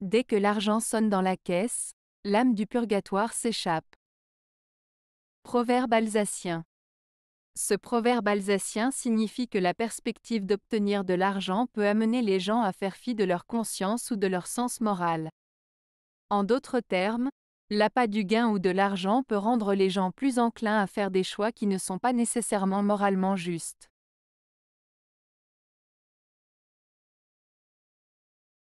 Dès que l'argent sonne dans la caisse, l'âme du purgatoire s'échappe. Proverbe alsacien. Ce proverbe alsacien signifie que la perspective d'obtenir de l'argent peut amener les gens à faire fi de leur conscience ou de leur sens moral. En d'autres termes, l'appât du gain ou de l'argent peut rendre les gens plus enclins à faire des choix qui ne sont pas nécessairement moralement justes.